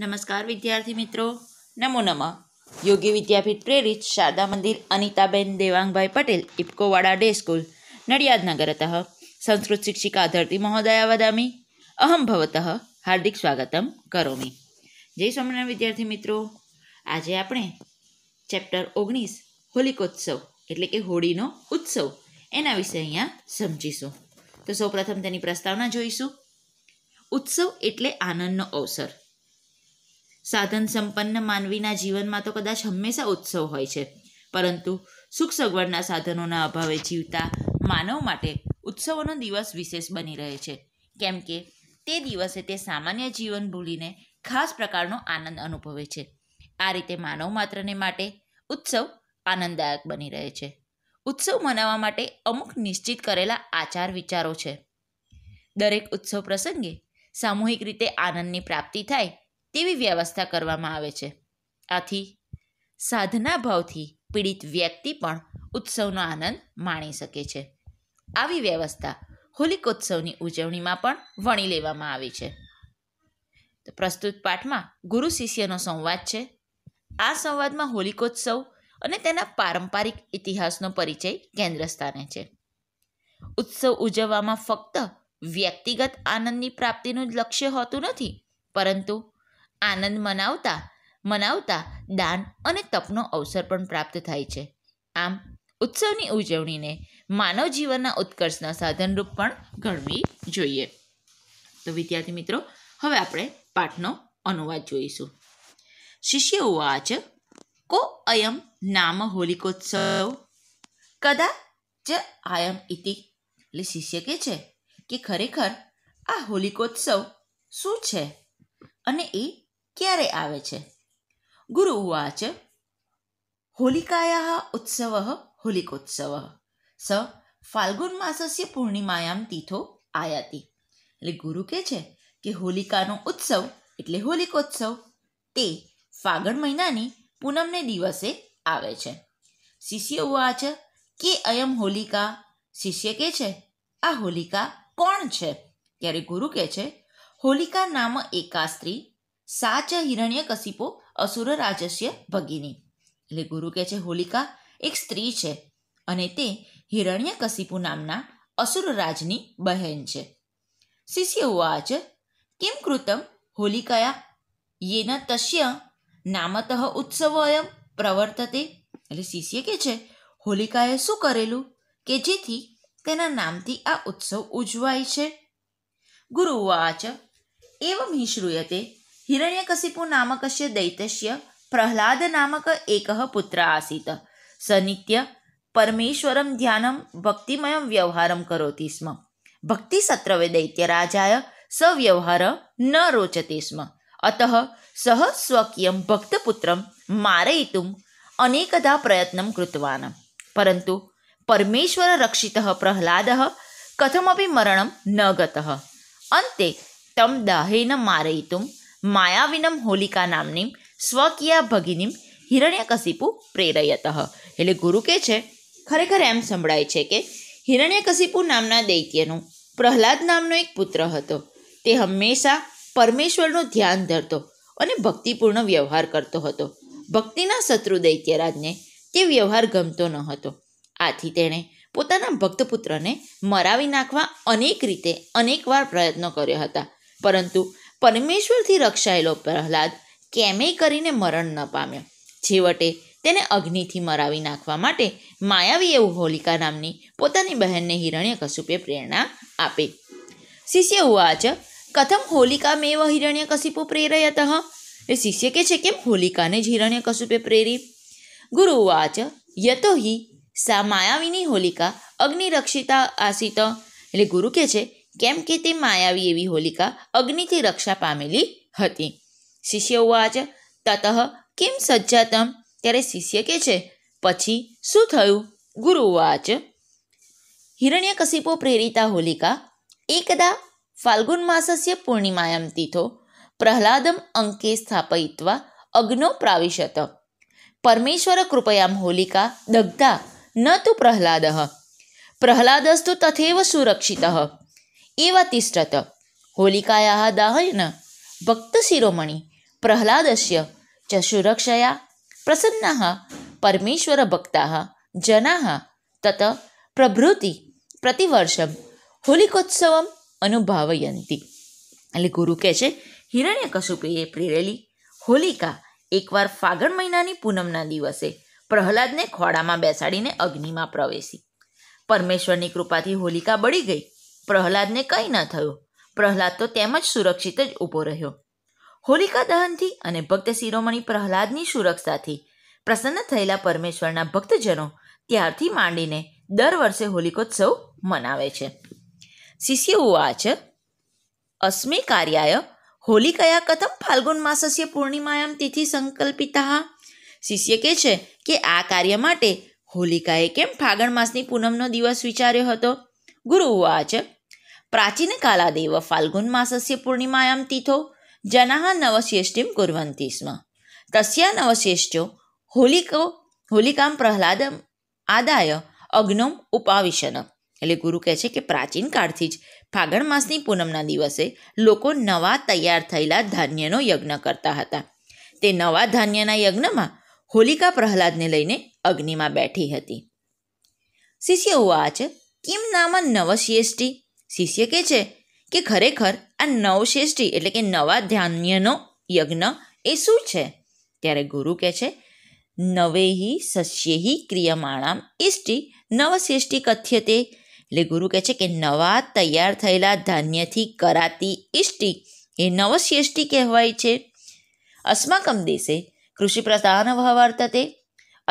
નમસ્કાર વિદ્યાર્થી મિત્રો નમો નમઃ યોગી વિદ્યાપીઠ પ્રેરિત શારદા મંદિર અનિતાબેન દેવાંગભાઈ પટેલ ઇફકોવાડા ડે સ્કૂલ નડિયાદનગરત સંસ્કૃત શિક્ષિકા ધરતી મહોદયા વદામી અહમ ભવત હાર્દિક સ્વાગતમ કરોમી જય સ્વામિનારાયણ વિદ્યાર્થી મિત્રો આજે આપણે ચેપ્ટર ઓગણીસ હોલિકોત્સવ એટલે કે હોળીનો ઉત્સવ એના વિશે અહીંયા સમજીશું તો સૌપ્રથમ તેની પ્રસ્તાવના જોઈશું ઉત્સવ એટલે આનંદનો અવસર સાધન સંપન્ન માનવીના જીવનમાં તો કદાચ હંમેશા ઉત્સવ હોય છે પરંતુ સુખ સગવડના સાધનોના અભાવે જીવતા માનવ માટે ઉત્સવોનો દિવસ વિશેષ બની રહે છે કેમ કે તે દિવસે તે સામાન્ય જીવન ભૂલીને ખાસ પ્રકારનો આનંદ અનુભવે છે આ રીતે માનવ માત્રને માટે ઉત્સવ આનંદદાયક બની રહે છે ઉત્સવ મનાવવા માટે અમુક નિશ્ચિત કરેલા આચાર વિચારો છે દરેક ઉત્સવ પ્રસંગે સામૂહિક રીતે આનંદની પ્રાપ્તિ થાય તેવી વ્યવસ્થા કરવામાં આવે છે આથી સાધના ભાવથી પીડિત વ્યક્તિ પણ ઉત્સવનો આનંદ માણી શકે છે આવી વ્યવસ્થા હોલિકોત્સવની ઉજવણીમાં પણ વણી લેવામાં આવી છે તો પ્રસ્તુત પાઠમાં ગુરુ શિષ્યનો સંવાદ છે આ સંવાદમાં હોલિકોત્સવ અને તેના પારંપારિક ઇતિહાસનો પરિચય કેન્દ્ર સ્થાને છે ઉત્સવ ઉજવવામાં ફક્ત વ્યક્તિગત આનંદની પ્રાપ્તિનું જ લક્ષ્ય હોતું નથી પરંતુ આનંદ મનાવતા મનાવતા દાન અને તપનો અવસર પણ પ્રાપ્ત થાય છે આમ ઉત્સવની ઉજવણીને માનવ જીવનના ઉત્કર્ષના સાધનરૂપ પણ ગણવી જોઈએ તો વિદ્યાર્થી મિત્રો હવે આપણે પાઠનો અનુવાદ જોઈશું શિષ્ય ઉવાચ કો અયમ નામ હોલિકોત્સવ કદા જ આયમ ઇતિ એટલે શિષ્ય કે છે કે ખરેખર આ હોલિકોત્સવ શું છે અને એ ક્યારે આવે છે ગુરુ ઉવાચ હોલિકાયા ઉત્સવ હોલિકોત્સવ સ ફાલ્ગુન માસસ્ય પૂર્ણિમાયામ તીથો આયાતિ એટલે ગુરુ કહે છે કે હોલિકાનો ઉત્સવ એટલે હોલિકોત્સવ તે ફાગણ મહિનાની પૂનમને દિવસે આવે છે શિષ્ય ઉવાચ કે અયમ હોલિકા શિષ્ય કહે છે આ હોલિકા કોણ છે ત્યારે ગુરુ કહે છે હોલિકા નામ એકા સ્ત્રી સાચ ચ હિરણ્યકશિપો અસુર રાજસ્ય ભગીની એટલે ગુરુ કહે છે હોલિકા એક સ્ત્રી છે અને તે હિરણ્ય હિરણ્યકશિપુ નામના અસુર રાજની બહેન છે શિષ્ય ઉવાચ કેમ કૃતમ હોલિકયા યેન તસ્ય નામતઃ ઉત્સવ અયમ પ્રવર્તતે એટલે શિષ્ય કહે છે હોલિકાએ શું કરેલું કે જેથી તેના નામથી આ ઉત્સવ ઉજવાય છે ગુરુ ઉવાચ એવમ હિ શ્રૂયતે હિરણ્યકશિપુ નામકસ્ય દૈતસ્ય પ્રહલાદ નામક એકઃ પુત્ર આસીત સ નિત્ય પરમેશ્વરમ ધ્યાનમ ભક્તિમયમ વ્યવહારમ કરોતિ સ્મ ભક્તિ સત્રવે દૈત્યરાજાય સવ્યવહાર ન રોચતે સ્મ અત સહ સ્વકીયમ ભક્તપુત્રમ મારયિતુમ અનેકદા પ્રયત્ન કૃતવાન પરંતુ પરમેશ્વર રક્ષિત પ્રહલાદ કથમપી મરણમ ન ગત અંતે તમ દાહેન મારયિતુમ માયાવિનમ હોલિકા નામની સ્વકીયા ભગિનીમ હિરણ્યકશિપુ પ્રેરયત એટલે ગુરુ કે છે ખરેખર એમ સંભળાય છે કે હિરણ્યકશિપુ નામના દૈત્યનો પ્રહલાદ નામનો એક પુત્ર હતો તે હંમેશા પરમેશ્વરનું ધ્યાન ધરતો અને ભક્તિપૂર્ણ વ્યવહાર કરતો હતો ભક્તિના શત્રુ દૈત્યરાજને તે વ્યવહાર ગમતો ન હતો આથી તેણે પોતાના ભક્તપુત્રને મરાવી નાખવા અનેક રીતે અનેકવાર પ્રયત્નો કર્યા હતા પરંતુ પરમેશ્વરથી રક્ષાયેલો પ્રહલાદ કેમે કરીને મરણ ન પામ્યો છેવટે તેને અગ્નિથી મરાવી નાખવા માટે માયાવી એવું હોલિકા નામની પોતાની બહેનને હિરણ્ય કશુપે પ્રેરણા આપે શિષ્ય ઉવાચ કથમ હોલિકા મેવ હિરણ્ય કશિપો પ્રેરયત એ શિષ્ય કે છે કેમ હોલિકાને જ હિરણ્ય કશુપે પ્રેરી ગુરુ ઉવાચ યતો હિ સા માયાવીની હોલિકા અગ્નિરક્ષિતા આસિત એટલે ગુરુ કે છે કેમ કે તે માયાવી એવી હોલિકા અગ્નિથી રક્ષા પામેલી હતી શિષ્ય ઉવાચ તતઃ કેમ સજ્જાતમ ત્યારે શિષ્ય કે છે પછી શું થયું ગુરુ ઉવાચ હિરણ્યકશિપો પ્રેરિતા હોલિકા એકદા ફાલ્ગુન માસસ્ય પૂર્ણિમાયમ તિથો પ્રહલાદમ અંકે સ્થાપયિત્વા અગ્નો પ્રાવિશત પરમેશ્વર કૃપયામ હોલિકા દગ્ધા ન તુ પ્રહલાદ પ્રહલાદસ્તુ તથેવ સુરક્ષિત एव तिष्ठत होलिकायाः दाहनेन भक्तशिरोमणि प्रह्लादस्य च सुरक्षया प्रसन्नाः परमेश्वरभक्ताः जनाः तत् प्रभृति પ્રતિવર્ષમ હોલિકોત્સવમ અનુભાવયંતી એટલે ગુરુ કહે છે હિરણ્ય હિરણ્યકશુપીએ પ્રેરેલી હોલિકા એકવાર ફાગણ મહિનાની પૂનમના દિવસે પ્રહલાદને ખોડામાં બેસાડીને અગ્નિમાં પ્રવેશી પરમેશ્વરની કૃપાથી હોલિકા બળી ગઈ પ્રહલાદને કંઈ ન થયું પ્રહલાદ તો તેમ જ સુરક્ષિત જ ઊભો રહ્યો હોલિકા દહનથી અને ભક્ત શિરોમણી પ્રહલાદની સુરક્ષાથી પ્રસન્ન થયેલા પરમેશ્વરના ભક્તજનો ત્યારથી માંડીને દર વર્ષે હોલિકોત્સવ મનાવે છે શિષ્ય ઉવાચ અસ્મે કાર્યાય હોલિકયા કથમ ફાલ્ગુન માસસ્ય પૂર્ણિમાયામ તિથિ સંકલ્પિતા શિષ્ય કહે છે કે આ કાર્ય માટે હોલિકાએ કેમ ફાગણ માસની પૂનમનો દિવસ વિચાર્યો હતો ગુરુ ઉવાચ प्राचीनकालादेव फाल्गुन्मासस्य पूर्णिमायां तिथौ जनाः नवशेष्टिं कुर्वन्ति स्म तस्या नवशेष्टौ होलिको હોલિકામ પ્રહલાદ આદાય અગ્નોમ ઉપાવિશન એટલે ગુરુ કહે છે કે પ્રાચીન કાળથી જ ફાગણ માસની પૂનમના દિવસે લોકો નવા તૈયાર થયેલા ધાન્યનો યજ્ઞ કરતા હતા તે નવા ધાન્યના યજ્ઞમાં હોલિકા પ્રહલાદને લઈને અગ્નિમાં બેઠી હતી શિષ્ય ઉવાચ કિમ નામન નવશ્યેષ્ટિ શિષ્ય કહે છે કે ખરેખર આ નવશ્રેષ્ઠી એટલે કે નવા ધ્યાન્યનો યજ્ઞ એ શું છે ત્યારે ગુરુ કહે છે નવેહી સસ્યેહી ક્રિયમાણામ ઇષ્ટિ નવશ્રેષ્ઠી કથ્યતે એટલે ગુરુ કહે છે કે નવા તૈયાર થયેલા ધાન્યથી કરાતી ઇષ્ટિ એ નવશ્રેષ્ઠી કહેવાય છે અસ્માકમ દેશે કૃષિપ્રધાનવઃ વર્તતે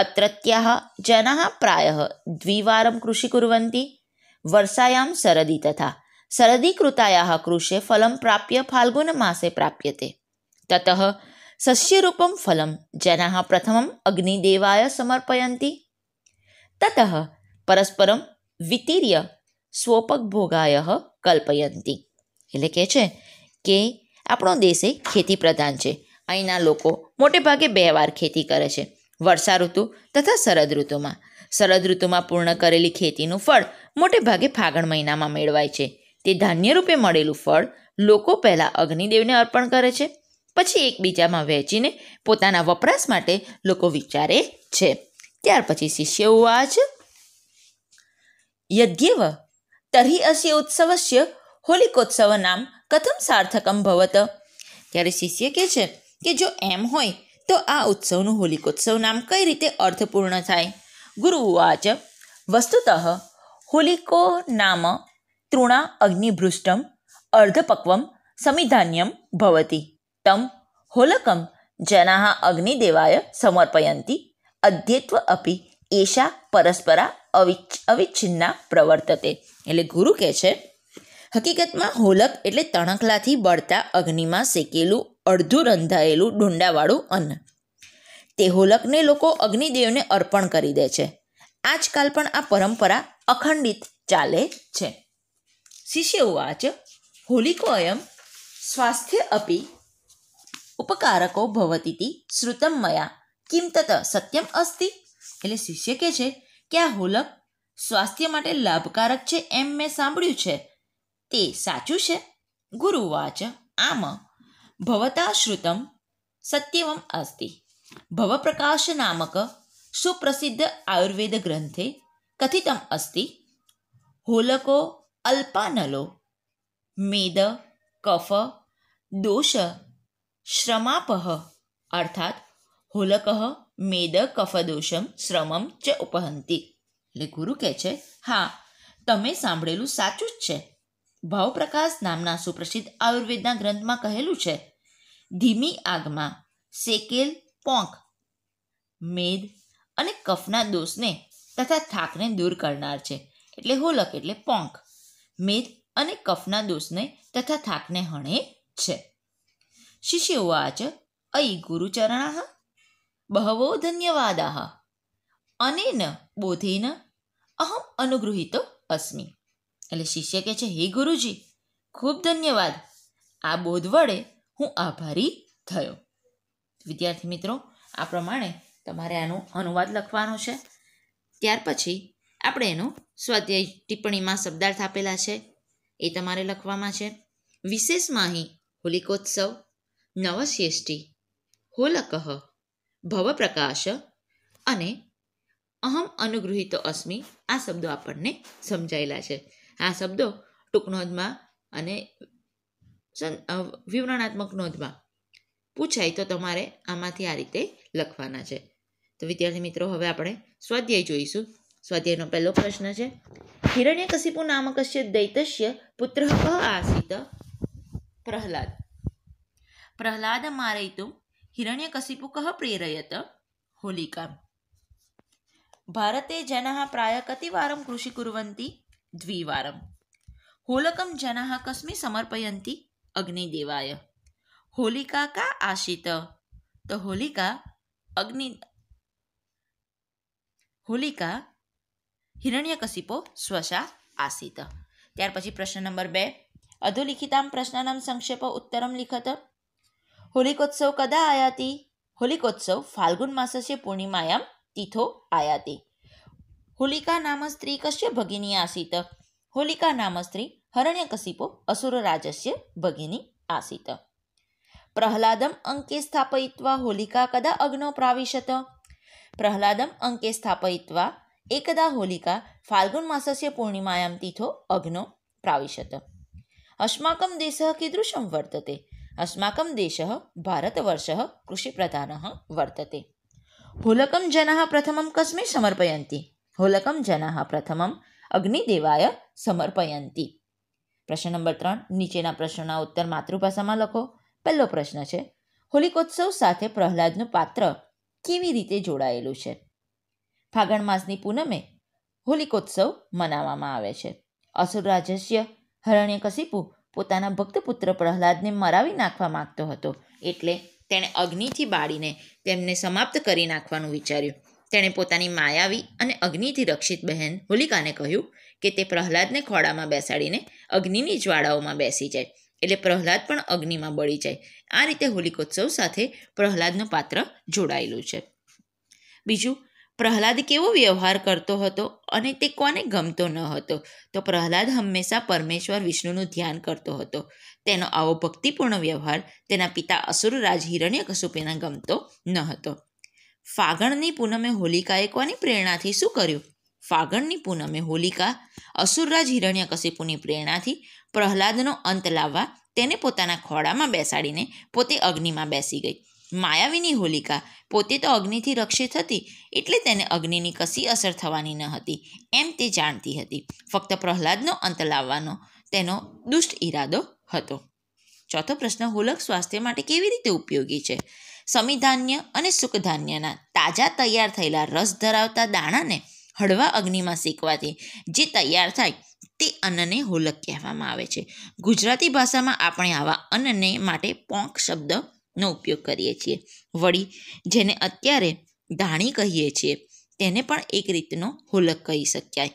અત્રત્યાહ જનાઃ પ્રાયઃ દ્વિવારમ કૃષિ કુર્વન્તિ વર્ષાયામ સરદી તથા સરદીકૃતાયા કૃષે ફલમ પ્રાપ્ય ફાલ્ગુનમાસે પ્રાપ્યતે તત સસ્યરૂપમ ફલમ જના પ્રથમમ અગ્નિદેવાય સમર્પયંતી તત પરસ્પરમ વિતીર્ય સ્વોપભોગાય કલ્પયંતી એટલે કહે છે કે આપણો દેશ એ ખેતી પ્રધાન છે અહીંના લોકો મોટે ભાગે બે વાર ખેતી કરે છે વર્ષા ઋતુ તથા શરદ ઋતુમાં શરદ ઋતુમાં પૂર્ણ કરેલી ખેતીનું ફળ મોટે ભાગે ફાગણ મહિનામાં મેળવાય છે તે ધાન્ય રૂપે મળેલું ફળ લોકો પહેલાં અગ્નિદેવને અર્પણ કરે છે પછી એકબીજામાં વહેંચીને પોતાના વપરાશ માટે લોકો વિચારે છે ત્યાર પછી શિષ્ય ઉવાચ યદ્યવ તર્હિ અસ્ય ઉત્સવસ્ય હોલિકોત્સવ નામ કથમ સાર્થકમ ભવત ત્યારે શિષ્ય કહે છે કે જો એમ હોય તો આ ઉત્સવનું હોલિકોત્સવ નામ કઈ રીતે અર્થપૂર્ણ થાય ગુરु ઉવાચ વસ્તુતઃ હોલિકો નામ તૃણા અગ્નિભૃષ્ટમ અર્ધપક્વમ સમિધાન્યમ ભવતી તમ હોલકમ જનાહ અગ્નિદેવાય સમર્પયંતી અધ્યત્વ અપી એશા પરસ્પરા અવિચ્છ અવિચ્છિન્ના પ્રવર્તતે એટલે ગુરુ કહે છે હકીકતમાં હોલક એટલે તણખલાથી બળતા અગ્નિમાં શેકેલું અડધું રંધાયેલું ડુંડાવાળું અન્ન તે હોલકને લોકો અગ્નિદેવને અર્પણ કરી દે છે આજકાલ પણ આ પરંપરા અખંડિત ચાલે છે શિષ્ય ઉવાચ હોલિકોયમ સ્વાસ્થ્ય અપી ઉપકારકો ભવતીથી શ્રુતમ મયા કિમ તત સત્યમ અસ્તિ એટલે શિષ્ય કહે છે કે આ હોલક સ્વાસ્થ્ય માટે લાભકારક છે એમ મેં સાંભળ્યું છે તે સાચું છે ગુરુવાચ આમ ભવતા શ્રુતમ સત્યમ અસ્તિ ભવપ્રકાશ નામક સુપ્રસિદ્ધ આયુર્વેદ ગ્રંથે कथितम् अस्ति હોલકો અલ્પાનલો મેદ કફ દોષ શ્રમાપ અર્થાત હોલક મેદ કફદોષમ શ્રમમ ચ ઉપહંતી એટલે ગુરુ કહે છે હા તમે સાંભળેલું સાચું જ છે ભાવપ્રકાશ નામના સુપ્રસિદ્ધ આયુર્વેદના ગ્રંથમાં કહેલું છે ધીમી આગમાં શેકેલ પોંખ મેદ અને કફના દોષને તથા થાકને દૂર કરનાર છે એટલે હોલક એટલે પોંખ મેદ અને કફના દોષને તથા થાકને હણે છે શિષ્ય ઉવાચ અયી ગુરુચરણા બહવો ધન્યવાદા અનેન બોધેન અહમ અનુગૃહિતો અસ્મિ એટલે શિષ્ય કહે છે હે ગુરુજી ખૂબ ધન્યવાદ આ બોધ વડે હું આભારી થયો વિદ્યાર્થી મિત્રો આ પ્રમાણે તમારે આનો અનુવાદ લખવાનો છે ત્યાર પછી આપણે એનું સ્વાધ્યાય ટિપ્પણીમાં શબ્દાર્થ આપેલા છે એ તમારે લખવામાં છે વિશેષમાં અહીં હોલિકોત્સવ નવશ્રેષ્ઠિ હોલકહ ભવપ્રકાશ અને અહમ અનુગૃહિતો અસ્મિ આ શબ્દો આપણને સમજાયેલા છે આ શબ્દો ટૂંક નોંધમાં અને વિવરણાત્મક નોંધમાં પૂછાય તો તમારે આમાંથી આ રીતે લખવાના છે તો વિદ્યાર્થી મિત્રો હવે આપણે સ્વાધ્યાય જોઈશું સ્વાધ્યાયનો પહેલો પ્રશ્ન છે હિરણ્યકશિપુ નામકસ્ય દૈતસ્ય પુત્ર આસીત પ્રહલાદ પ્રહલાદ મારયિતુમ હિરણ્યકશિપુ કહ પ્રેરયત હોલિકા ભારતે જનાહ પ્રાય કતિવારમ કૃષિ કુર્વંતિ દ્વિવારમ હોલકમ જનાહ કસ્મી સમર્પયંતિ અગ્નિદેવાય હોલિકા કા આશિત તો હોલિકા અગ્નિ હોલિકા હિરણ્યકશિપો સ્વશા આસિત ત્યાર પછી પ્રશ્ન નંબર બે અધોલિખિતામ પ્રશ્નનામ સંક્ષેપ ઉત્તરમ લિખત હોલિકોત્સવ કદા આયાતી હોલિકોત્સવ ફાલ્ગુન માસસ્ય પૂર્ણિમાયામ તિથો આયાતી હોલિકા નામ સ્ત્રી કશ્ય ભગિની આસિત હોલિકા નામ સ્ત્રી હરણ્યકશિપો અસુર રાજસ્ય ભગિની આસિત પ્રહલાદમ અંકે સ્થાપયિત્વા હોલિકા કદા અગ્નો પ્રાવિશત પ્રહલાદમ અંકે સ્થાપયિત્વા એકદા હોલિકા ફાલ્ગુનમાસસ્ય પૂર્ણિમાયામ તિથો અગ્નો પ્રાવિશત અસ્માકમ દેશ કીદૃશમ વર્તતે અસ્માકમ દેશ ભારતવર્ષ કૃષિપ્રધાન વર્તતે હોલકમ જના પ્રથમમ કસ્મે સમર્પયંતી હોલકમ જના પ્રથમમ અગ્નિદેવાય સમર્પયંતી પ્રશ્ન નંબર ત્રણ નીચેના પ્રશ્નોના ઉત્તર માતૃભાષામાં લખો પહેલો પ્રશ્ન છે હોલિકોત્સવ સાથે પ્રહલાદનું પાત્ર કેવી રીતે જોડાયેલું છે ફાગણ માસની પૂનમે હોલિકોત્સવ મનાવવામાં આવે છે અસુર રાજસ્ય હરણ્ય હરણ્યકશિપુ પોતાના ભક્તપુત્ર પ્રહલાદને મરાવી નાખવા માગતો હતો એટલે તેણે અગ્નિથી બાળીને તેમને સમાપ્ત કરી નાખવાનું વિચાર્યું તેણે પોતાની માયાવી અને અગ્નિથી રક્ષિત બહેન હોલિકાને કહ્યું કે તે પ્રહલાદને ખોળામાં બેસાડીને અગ્નિની જ્વાળાઓમાં બેસી જાય એટલે પ્રહલાદ પણ અગ્નિમાં બળી જાય આ રીતે હોલિકોત્સવ સાથે પ્રહલાદનું પાત્ર જોડાયેલું છે બીજું પ્રહલાદ કેવો વ્યવહાર કરતો હતો અને તે કોને ગમતો ન હતો તો પ્રહલાદ હંમેશા પરમેશ્વર વિષ્ણુનું ધ્યાન કરતો હતો તેનો આવો ભક્તિપૂર્ણ વ્યવહાર તેના પિતા અસુરરાજ હિરણ્ય કશુપેના ગમતો ન હતો ફાગણની પૂનમે હોલિકાએ કોની પ્રેરણાથી શું કર્યું ફાગણની પૂનમે હોલિકા અસુરરાજ હિરણ્યકશિપુની પ્રેરણાથી પ્રહલાદનો અંત લાવવા તેને પોતાના ખોળામાં બેસાડીને પોતે અગ્નિમાં બેસી ગઈ માયાવીની હોલિકા પોતે તો અગ્નિથી રક્ષિત હતી એટલે તેને અગ્નિની કશી અસર થવાની ન હતી એમ તે જાણતી હતી ફક્ત પ્રહલાદનો અંત લાવવાનો તેનો દુષ્ટ ઈરાદો હતો ચોથો પ્રશ્ન હોલક સ્વાસ્થ્ય માટે કેવી રીતે ઉપયોગી છે સમિધાન્ય અને સુખધાન્યના તાજા તૈયાર થયેલા રસ ધરાવતા દાણાને હળવા અગ્નિમાં શેકવાથી જે તૈયાર થાય તે અન્નને હોલક કહેવામાં આવે છે ગુજરાતી ભાષામાં આપણે આવા અન્નને માટે પોંક શબ્દનો ઉપયોગ કરીએ છીએ વળી જેને અત્યારે ધાણી કહીએ છીએ તેને પણ એક રીતનો હોલક કહી શક્યાય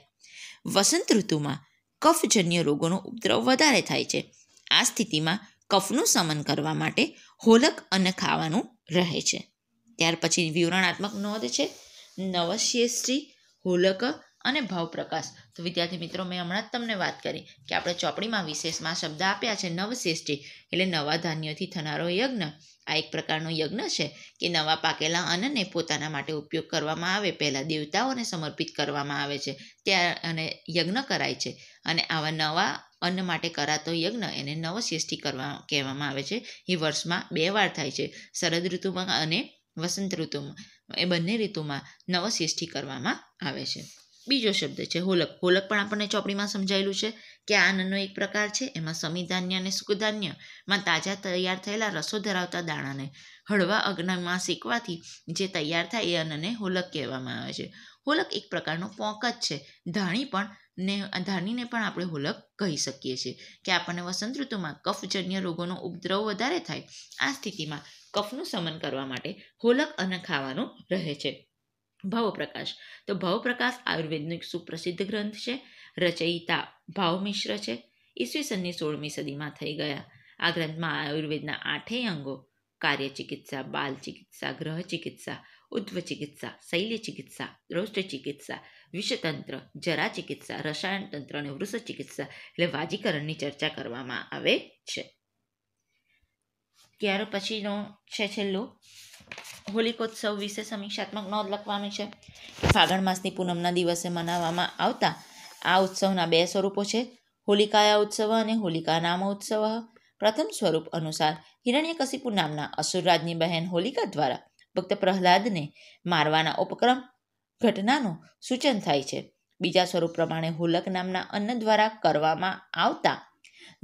વસંત ઋતુમાં કફજન્ય રોગોનો ઉપદ્રવ વધારે થાય છે આ સ્થિતિમાં કફનું શમન કરવા માટે હોલક અન્ન ખાવાનું રહે છે ત્યાર પછી વિવરણાત્મક નોંધ છે નવશ્યશ્રી હોલક અને ભાવપ્રકાશ તો વિદ્યાર્થી મિત્રો મેં હમણાં જ તમને વાત કરી કે આપણે ચોપડીમાં વિશેષમાં શબ્દ આપ્યા છે નવશ્રેષ્ઠી એટલે નવા ધાન્યોથી થનારો યજ્ઞ આ એક પ્રકારનો યજ્ઞ છે કે નવા પાકેલા અન્નને પોતાના માટે ઉપયોગ કરવામાં આવે પહેલાં દેવતાઓને સમર્પિત કરવામાં આવે છે ત્યાં અને યજ્ઞ કરાય છે અને આવા નવા અન્ન માટે કરાતો યજ્ઞ એને નવશ્રેષ્ઠી કરવા કહેવામાં આવે છે એ વર્ષમાં બે વાર થાય છે શરદ ઋતુમાં અને વસંત ઋતુમાં એ બંને ઋતુમાં નવસૃષ્ટિ કરવામાં આવે છે બીજો શબ્દ છે હોલક હોલક પણ આપણને ચોપડીમાં સમજાયેલું છે કે આ અન્નનો એક પ્રકાર છે એમાં સમીધાન્ય અને સુખધાન્યમાં તાજા તૈયાર થયેલા રસો ધરાવતા દાણાને હળવા અગ્નમાં શેકવાથી જે તૈયાર થાય એ અન્નને હોલક કહેવામાં આવે છે હોલક એક પ્રકારનો પોંક જ છે ધાણી પણ ને ધાણીને પણ આપણે હોલક કહી શકીએ છીએ કે આપણને વસંત ઋતુમાં કફજન્ય રોગોનો ઉપદ્રવ વધારે થાય આ સ્થિતિમાં કફનું શમન કરવા માટે હોલક અને ખાવાનું રહે છે ભવપ્રકાશ તો ભવપ્રકાશ આયુર્વેદનો એક સુપ્રસિદ્ધ ગ્રંથ છે રચયિતા ભાવમિશ્ર છે ઈસવીસનની સોળમી સદીમાં થઈ ગયા આ ગ્રંથમાં આયુર્વેદના આઠેય અંગો કાર્ય ચિકિત્સા બાલ ચિકિત્સા ગ્રહ ચિકિત્સા ઉદ્વ ચિકિત્સા શૈલ્ય ચિકિત્સા રોષ્ટ ચિકિત્સા વિષતંત્ર જરા ચિકિત્સા રસાયણતંત્ર અને વૃષ ચિકિત્સા એટલે વાજીકરણની ચર્ચા કરવામાં આવે છે ત્યાર પછીનો છે છેલ્લો હોલિકોત્સવ વિશે સમીક્ષાત્મક નોંધ લખવાની છે ફાગણ માસની પૂનમના દિવસે મનાવવામાં આવતા આ ઉત્સવના બે સ્વરૂપો છે હોલિકાયા ઉત્સવ અને હોલિકા નામ ઉત્સવ પ્રથમ સ્વરૂપ અનુસાર હિરણ્યકશિપુ નામના અસુરરાજની બહેન હોલિકા દ્વારા ભક્ત પ્રહલાદને મારવાના ઉપક્રમ ઘટનાનું સૂચન થાય છે બીજા સ્વરૂપ પ્રમાણે હોલક નામના અન્ન દ્વારા કરવામાં આવતા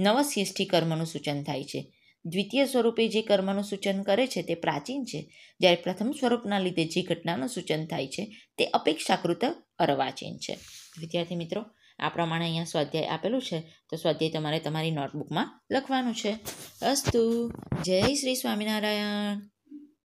નવસૃષ્ટિ કર્મનું સૂચન થાય છે દ્વિતીય સ્વરૂપે જે કર્મનું સૂચન કરે છે તે પ્રાચીન છે જ્યારે પ્રથમ સ્વરૂપના લીધે જે ઘટનાનું સૂચન થાય છે તે અપેક્ષાકૃત અર્વાચીન છે વિદ્યાર્થી મિત્રો આ પ્રમાણે અહીંયા સ્વાધ્યાય આપેલું છે તો સ્વાધ્યાય તમારે તમારી નોટબુકમાં લખવાનું છે અસ્તુ જય શ્રી સ્વામિનારાયણ